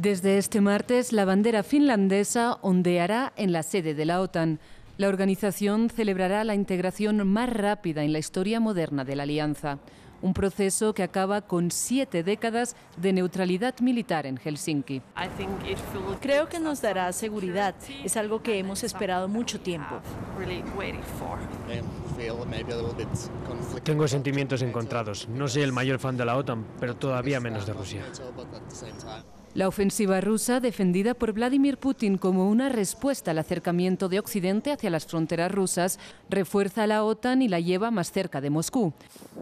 Desde este martes, la bandera finlandesa ondeará en la sede de la OTAN. La organización celebrará la integración más rápida en la historia moderna de la alianza, un proceso que acaba con siete décadas de neutralidad militar en Helsinki. Creo que nos dará seguridad, es algo que hemos esperado mucho tiempo. Tengo sentimientos encontrados, no soy el mayor fan de la OTAN, pero todavía menos de Rusia. La ofensiva rusa, defendida por Vladimir Putin como una respuesta al acercamiento de Occidente hacia las fronteras rusas, refuerza a la OTAN y la lleva más cerca de Moscú.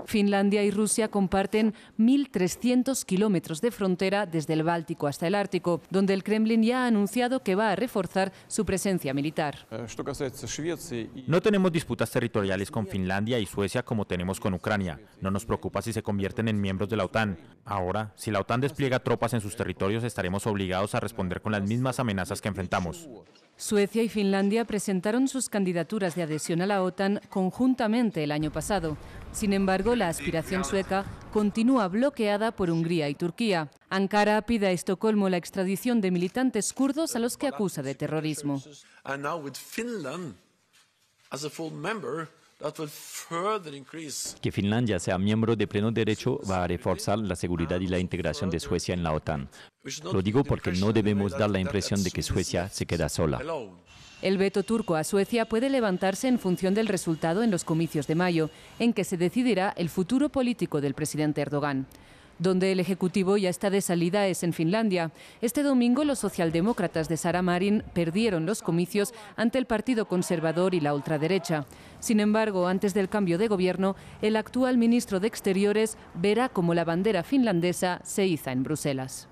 Finlandia y Rusia comparten 1.300 kilómetros de frontera desde el Báltico hasta el Ártico, donde el Kremlin ya ha anunciado que va a reforzar su presencia militar. Eh, no tenemos disputas territoriales con Finlandia y Suecia como tenemos con Ucrania. No nos preocupa si se convierten en miembros de la OTAN. Ahora, si la OTAN despliega tropas en sus territorios, estaremos obligados a responder con las mismas amenazas que enfrentamos. Suecia y Finlandia presentaron sus candidaturas de adhesión a la OTAN conjuntamente el año pasado. Sin embargo, la aspiración sueca continúa bloqueada por Hungría y Turquía. Ankara pide a Estocolmo la extradición de militantes kurdos a los que acusa de terrorismo. Que Finlandia sea miembro de pleno derecho va a reforzar la seguridad y la integración de Suecia en la OTAN. Lo digo porque no debemos dar la impresión de que Suecia se queda sola. El veto turco a Suecia puede levantarse en función del resultado en los comicios de mayo, en que se decidirá el futuro político del presidente Erdogan donde el Ejecutivo ya está de salida, es en Finlandia. Este domingo los socialdemócratas de Sara Marin perdieron los comicios ante el Partido Conservador y la ultraderecha. Sin embargo, antes del cambio de gobierno, el actual ministro de Exteriores verá cómo la bandera finlandesa se iza en Bruselas.